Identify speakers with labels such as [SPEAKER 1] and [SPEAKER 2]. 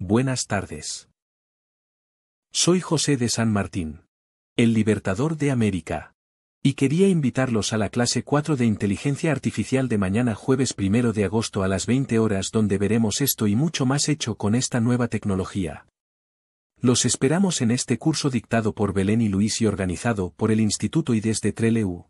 [SPEAKER 1] Buenas tardes. Soy José de San Martín, el libertador de América. Y quería invitarlos a la clase 4 de Inteligencia Artificial de mañana jueves 1 de agosto a las 20 horas donde veremos esto y mucho más hecho con esta nueva tecnología. Los esperamos en este curso dictado por Belén y Luis y organizado por el Instituto y desde Treleu.